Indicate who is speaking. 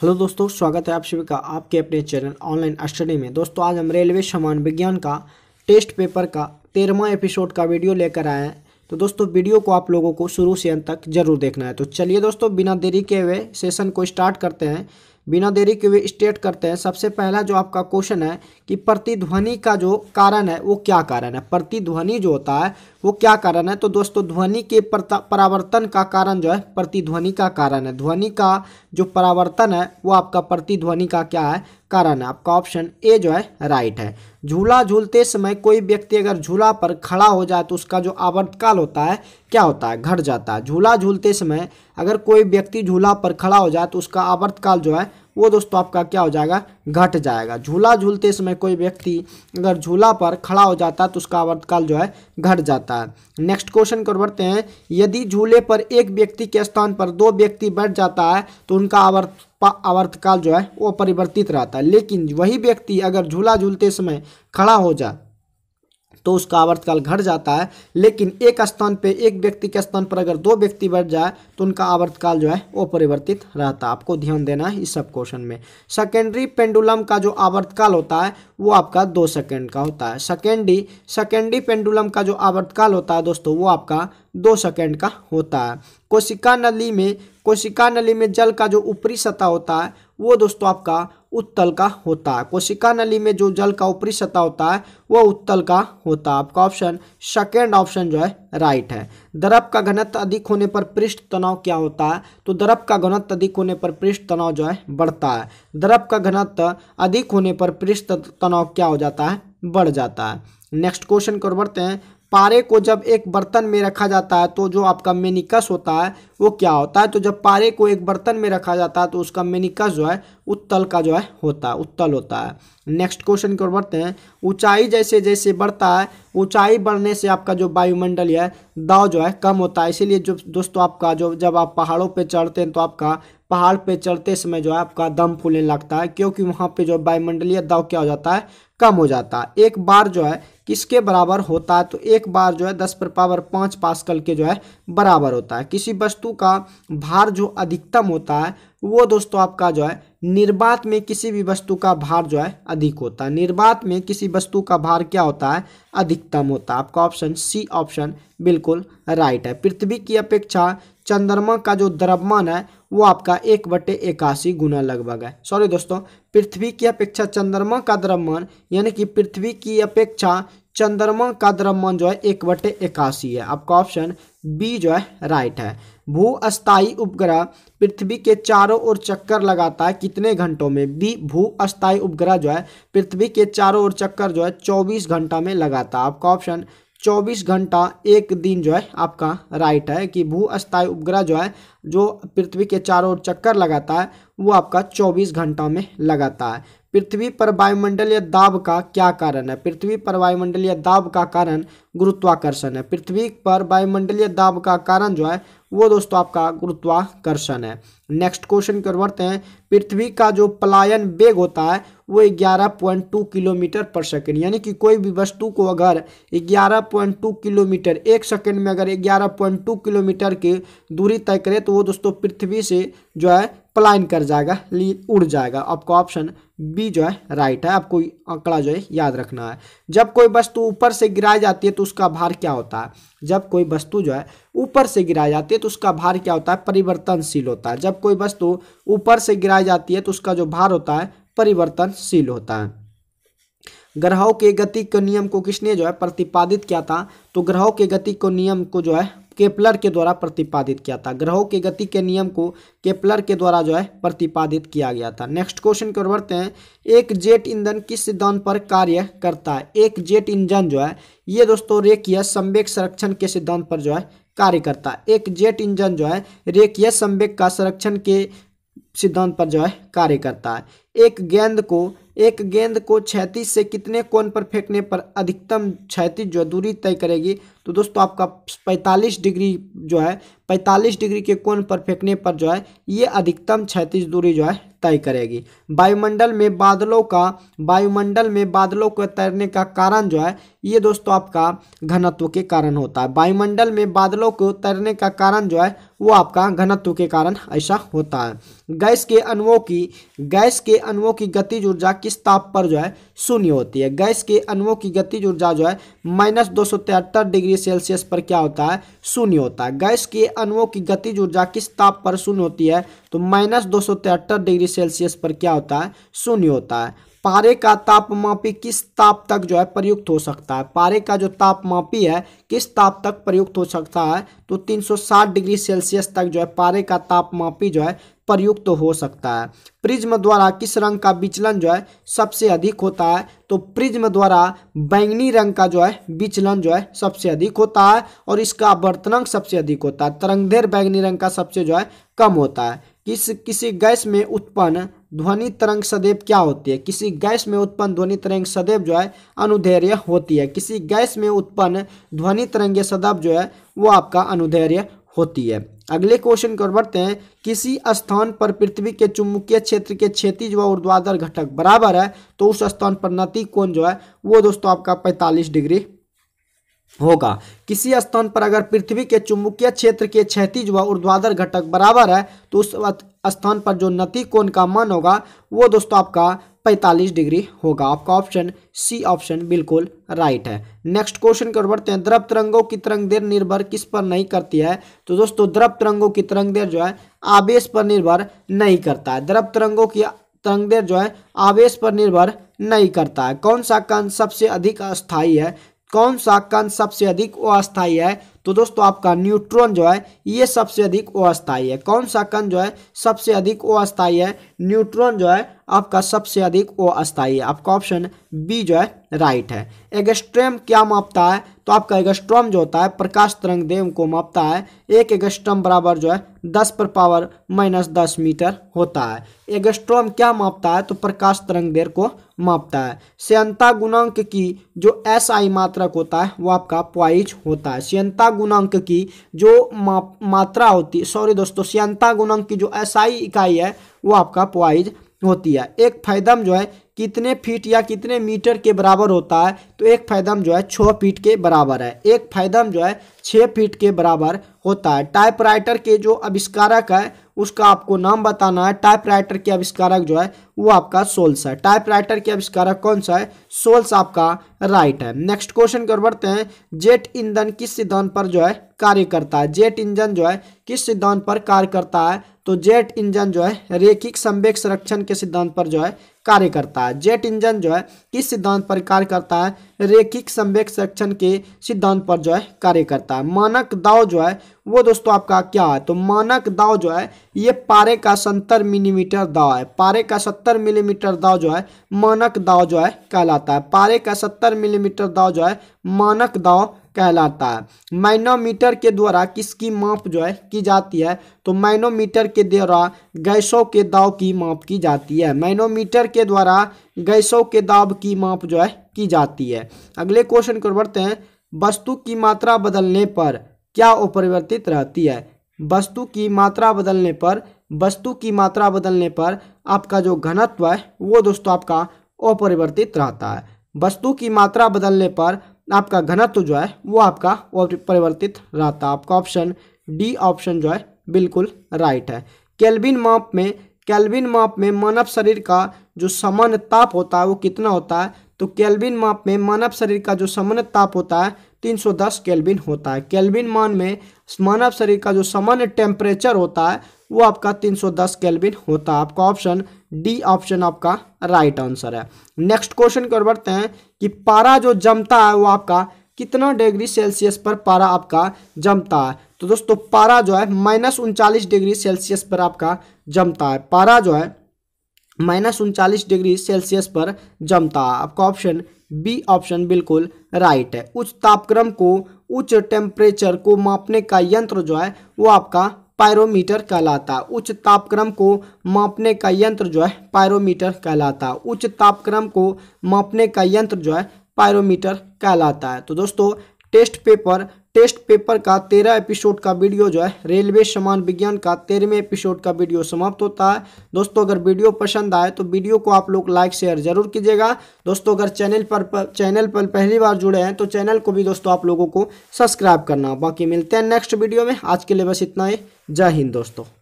Speaker 1: hello दोस्तों स्वागत है आप सभी का आपके अपने चैनल ऑनलाइन स्टडी में दोस्तों आज हम रेलवे समान विज्ञान का टेस्ट पेपर का तेरहवा एपिसोड का वीडियो लेकर आए हैं तो दोस्तों वीडियो को आप लोगों को शुरू से अंत तक जरूर देखना है तो चलिए दोस्तों बिना देरी के हुए सेशन को स्टार्ट करते हैं बिना देरी के हुए स्टेट करते हैं सबसे पहला जो आपका क्वेश्चन है कि प्रतिध्वनि का जो कारण है वो क्या कारण है प्रतिध्वनि जो होता है वो क्या कारण है तो दोस्तों ध्वनि के परावर्तन का कारण जो है प्रतिध्वनि का कारण है ध्वनि का जो परावर्तन है वो आपका प्रतिध्वनि का क्या है कारण है आपका ऑप्शन ए जो है राइट है झूला झूलते समय कोई व्यक्ति अगर झूला पर खड़ा हो जाए तो उसका जो आवर्तकाल होता है क्या होता है घट जाता है झूला झूलते समय अगर कोई व्यक्ति झूला पर खड़ा हो जाए तो उसका आवर्तकाल जो है वो दोस्तों आपका क्या हो जाएगा घट जाएगा झूला झूलते समय कोई व्यक्ति अगर झूला पर खड़ा हो जाता है तो उसका आवर्तकाल जो है घट जाता है नेक्स्ट क्वेश्चन को बढ़ते हैं यदि झूले पर एक व्यक्ति के स्थान पर दो व्यक्ति बैठ जाता है तो उनका आवर्त आवर्तकाल जो है वो परिवर्तित रहता है लेकिन वही व्यक्ति अगर झूला झूलते समय खड़ा हो जाए तो उसका आवर्तकाल घट जाता है लेकिन एक स्थान पे एक व्यक्ति के स्थान पर अगर दो व्यक्ति बढ़ जाए तो उनका आवर्तकाल जो है वो परिवर्तित रहता है आपको ध्यान देना है इस सब क्वेश्चन में सेकेंडरी पेंडुलम का जो आवर्तकाल होता है वो आपका दो सेकेंड का होता है सेकेंडरी सेकेंडरी पेंडुलम का जो आवर्तकाल होता है दोस्तों वो आपका दो सेकेंड का होता है कोशिका नली में कोशिका नली में जल का जो ऊपरी सतह होता है वो दोस्तों आपका उत्तल का होता है कोशिका नली में जो जल का ऊपरी सतह होता है वो उत्तल का होता है आपका ऑप्शन सेकेंड ऑप्शन जो है राइट है दरब का घनत्व अधिक होने पर पृष्ठ तनाव क्या होता है तो दरब का घनत्व अधिक होने पर पृष्ठ तनाव जो है बढ़ता है दरब का घनत्व अधिक होने पर पृष्ठ तनाव क्या हो जाता है बढ़ जाता है नेक्स्ट क्वेश्चन को बढ़ते हैं पारे को जब एक बर्तन में रखा जाता है तो जो आपका मेनिकस होता है वो क्या होता है तो जब पारे को एक बर्तन में रखा जाता है तो उसका मेनिकस जो है उत्तल का जो है होता है उत्तल होता है नेक्स्ट क्वेश्चन की ओर बढ़ते हैं ऊंचाई जैसे जैसे बढ़ता है ऊंचाई बढ़ने से आपका जो वायुमंडल है दाव जो है कम होता है इसीलिए जो दोस्तों आपका जो जब आप पहाड़ों पर चढ़ते हैं तो आपका पहाड़ पे चढ़ते समय जो है आपका दम फूलने लगता है क्योंकि वहाँ पे जो वायुमंडलीय दाव क्या हो जाता है कम हो जाता है एक बार जो है किसके बराबर होता है तो एक बार जो है दस पर पावर पाँच पास्कल के जो है बराबर होता है किसी वस्तु का भार जो अधिकतम होता है वो दोस्तों आपका जो है निर्बात में किसी भी वस्तु का भार जो है अधिक होता है निर्बात में किसी वस्तु का भार क्या होता है अधिकतम होता है आपका ऑप्शन सी ऑप्शन बिल्कुल राइट है पृथ्वी की अपेक्षा चंद्रमा का जो द्रव्यमान है वो आपका एक बटे इक्यासी गुना लगभग है सॉरी दोस्तों पृथ्वी की अपेक्षा चंद्रमा का द्रव्यमान यानी कि पृथ्वी की अपेक्षा चंद्रमा का द्रव्यमान जो है एक बटे इक्यासी है आपका ऑप्शन बी जो है राइट है भू अस्थायी उपग्रह पृथ्वी के चारों ओर चक्कर लगाता है कितने घंटों में बी भू अस्थायी उपग्रह जो है पृथ्वी के चारों ओर चक्कर जो है चौबीस घंटा में लगाता है आपका ऑप्शन 24 घंटा एक दिन जो है आपका राइट है कि भू अस्थायी उपग्रह जो है जो पृथ्वी के चारों ओर चक्कर लगाता है वो आपका 24 घंटा में लगाता है पृथ्वी पर वायुमंडलीय दाब का क्या कारण है पृथ्वी पर वायुमंडलीय दाब का कारण गुरुत्वाकर्षण है पृथ्वी पर वायुमंडलीय दाब का कारण जो है वो दोस्तों आपका गुरुत्वाकर्षण है नेक्स्ट क्वेश्चन की ओर बढ़ते हैं पृथ्वी का जो पलायन वेग होता है वो 11.2 किलोमीटर पर सेकेंड यानी कि कोई भी वस्तु को अगर 11.2 किलोमीटर एक सेकेंड में अगर 11.2 किलोमीटर की दूरी तय करे तो वो दोस्तों पृथ्वी से जो है पलायन कर जाएगा उड़ जाएगा आपको ऑप्शन बी जो है राइट है आपको आंकड़ा जो है याद रखना है जब कोई वस्तु ऊपर से गिराई जाती है तो उसका भार क्या होता है जब कोई वस्तु जो है ऊपर से गिराई जाती है तो उसका भार क्या होता है परिवर्तनशील होता है जब कोई वस्तु ऊपर से गिराई जाती है तो उसका जो भार होता है परिवर्तनशील होता है ग्रहों के गति के नियम को किसने जो है प्रतिपादित किया था तो ग्रहों के गति को नियम को जो है केपलर के द्वारा प्रतिपादित किया था ग्रहों के गति के नियम को केपलर के द्वारा जो है प्रतिपादित किया गया था नेक्स्ट क्वेश्चन की ओर बढ़ते हैं एक जेट इंजन किस सिद्धांत पर कार्य करता है एक जेट इंजन जो है ये दोस्तों रेखीय संवेक संरक्षण के सिद्धांत पर जो है कार्य करता है एक जेट इंजन जो है रेखीय संवेक का संरक्षण के सिद्धांत पर जो है कार्य करता है एक गेंद को एक गेंद को छैतीस से कितने कोण पर फेंकने पर अधिकतम छैतीस जो दूरी तय करेगी तो दोस्तों आपका 45 डिग्री जो है 45 डिग्री के कोण पर फेंकने पर जो है ये अधिकतम छैतीस दूरी जो है तय करेगी वायुमंडल में बादलों का वायुमंडल में बादलों को तैरने का कारण जो है ये दोस्तों आपका घनत्व के कारण होता है वायुमंडल में बादलों को तैरने का कारण जो है वो आपका घनत्व के कारण ऐसा होता है गैस के अणुओं की गैस के अणुओं की गतिज ऊर्जा किस ताप पर जो है शून्य होती है गैस के अनुओं की गतिज ऊर्जा जो है माइनस दो डिग्री सेल्सियस पर क्या होता है शून्य होता है गैस के अनुओं की गतिज ऊर्जा किस ताप पर शून्य होती है तो माइनस दो डिग्री सेल्सियस पर क्या होता है शून्य होता है पारे का तापमापी किस ताप तक जो है प्रयुक्त हो सकता है पारे का जो तापमापी है किस ताप तक प्रयुक्त हो सकता है तो 360 डिग्री सेल्सियस तक जो है पारे का तापमापी जो है प्रयुक्त हो सकता है प्रिज्म द्वारा किस रंग का विचलन जो है सबसे अधिक होता है तो प्रिज्म द्वारा बैंगनी रंग का जो है विचलन जो है सबसे अधिक होता है और इसका वर्तनांक सबसे अधिक होता है तरंगधेर बैंगनी रंग का सबसे जो है कम होता है किस किसी गैस में उत्पन्न ध्वनि तरंग सदैव क्या होती है किसी गैस में उत्पन्न ध्वनि तरंग सदैव जो है अनुधैर्य होती है किसी गैस में उत्पन्न ध्वनि तरंग सदैव जो है वो आपका अनुधैर्य होती है अगले क्वेश्चन की ओर बढ़ते हैं किसी स्थान पर पृथ्वी के चुम्बकीय क्षेत्र के क्षेत्रीय व ऊर्ध्वाधर घटक बराबर है तो उस स्थान पर नती कोण जो है वो दोस्तों आपका पैंतालीस डिग्री होगा किसी स्थान पर अगर पृथ्वी के चुम्बकीय क्षेत्र के क्षेत्रीय व ऊर्ध्वाधर घटक बराबर है तो उस स्थान पर जो नती कोण का मान होगा वो दोस्तों आपका 45 डिग्री होगा आपका ऑप्शन सी ऑप्शन बिल्कुल राइट है नेक्स्ट क्वेश्चन की ओर बढ़ते हैं द्रव तरंगों की तरंग देर निर्भर किस पर नहीं करती है तो दोस्तों द्रव तरंगों की तरंग देर जो है आवेश पर निर्भर नहीं करता है द्रव तरंगों की तरंग देर जो है आवेश पर निर्भर नहीं करता है कौन सा कण सबसे अधिक अस्थायी है कौन सा कण सबसे अधिक अस्थायी है तो दोस्तों आपका न्यूट्रॉन जो है ये सबसे अधिक अस्थायी है कौन सा कण जो है सबसे अधिक अस्थायी है न्यूट्रॉन जो है आपका सबसे अधिक अस्थायी है आपका ऑप्शन बी जो है राइट है एगस्ट्रेम क्या मापता है तो आपका एगस्ट्रॉम जो होता है प्रकाश तरंग देव को मापता है एक एगस्ट्रम बराबर जो है दस पर पावर माइनस दस मीटर होता है एगस्ट्रॉम क्या मापता है तो प्रकाश तरंग देर को मापता है श्यंता गुणांक की जो एस आई मात्रक होता है वो आपका प्वाइज होता है श्यंता गुणांक की जो माप मात्रा होती है सॉरी दोस्तों श्यंता गुणांक की जो एस आई इकाई है वो आपका प्वाइज होती है एक फैदम जो है कितने फीट या कितने मीटर के बराबर होता है तो एक फैदम जो है छः फीट के बराबर है एक फैदम जो है छः फीट के बराबर होता है टाइपराइटर के जो आविष्कारक है उसका आपको नाम बताना है टाइपराइटर के आविष्कारक जो है वो आपका सोल्स है टाइपराइटर के आविष्कारक कौन सा है सोल्स आपका राइट है नेक्स्ट क्वेश्चन की ओर बढ़ते हैं जेट इंधन किस सिद्धांत पर जो है कार्य करता है जेट इंजन जो है किस सिद्धांत पर कार्य करता है तो जेट इंजन जो है रेखिक संवेक संरक्षण के सिद्धांत पर जो है कार्य करता है जेट इंजन जो है किस सिद्धांत पर कार्य करता है रेखिक संवेक संरक्षण के सिद्धांत पर जो है कार्य करता है मानक दाव जो है वो दोस्तों आपका क्या है तो मानक दाव जो है ये पारे का सत्तर मिलीमीटर दाव है पारे का सत्तर मिलीमीटर दाव जो है मानक दाव जो है कहलाता है पारे का सत्तर मिलीमीटर दाव जो है मानक दाव कहलाता है माइनोमीटर के द्वारा किसकी माप जो है की जाती है तो माइनोमीटर के द्वारा गैसों के दाव की माप की जाती है माइनोमीटर के द्वारा गैसों के दाब की माप जो है की जाती है अगले क्वेश्चन को बढ़ते हैं वस्तु की मात्रा बदलने पर क्या अपरिवर्तित रहती है वस्तु की मात्रा बदलने पर वस्तु की मात्रा बदलने पर आपका जो घनत्व है वो दोस्तों आपका अपरिवर्तित रहता है वस्तु की मात्रा बदलने पर आपका घनत्व जो है वो आपका परिवर्तित रहता है आपका ऑप्शन डी ऑप्शन जो है बिल्कुल राइट है कैलविन माप में कैलविन माप में मानव शरीर का जो सामान्य ताप होता है वो कितना होता है तो कैलविन माप में मानव शरीर का जो सामान्य ताप होता है 310 केल्विन होता है केल्विन मान में मानव शरीर का जो सामान्य टेम्परेचर होता है वो आपका 310 केल्विन होता है आपका ऑप्शन डी ऑप्शन आपका राइट आंसर है नेक्स्ट क्वेश्चन की ओर बढ़ते हैं कि पारा जो जमता है वो आपका कितना डिग्री सेल्सियस पर पारा आपका जमता है तो दोस्तों पारा जो है माइनस उनचालीस डिग्री सेल्सियस पर आपका जमता है पारा जो है माइनस उनचालीस डिग्री सेल्सियस पर जमता है आपका ऑप्शन बी ऑप्शन बिल्कुल राइट है उच्च तापक्रम को उच्च टेम्परेचर को मापने का यंत्र जो है वो आपका पायरोमीटर कहलाता उच्च तापक्रम को मापने का यंत्र जो है पायरोमीटर कहलाता उच्च तापक्रम को मापने का यंत्र जो है पायरोमीटर कहलाता है तो दोस्तों टेस्ट पेपर टेस्ट पेपर का तेरह एपिसोड का वीडियो जो है रेलवे समान विज्ञान का तेरहवें एपिसोड का वीडियो समाप्त होता है दोस्तों अगर वीडियो पसंद आए तो वीडियो को आप लोग लाइक शेयर जरूर कीजिएगा दोस्तों अगर चैनल पर, पर चैनल पर पहली बार जुड़े हैं तो चैनल को भी दोस्तों आप लोगों को सब्सक्राइब करना बाकी मिलते हैं नेक्स्ट वीडियो में आज के लिए बस इतना ही जय हिंद दोस्तों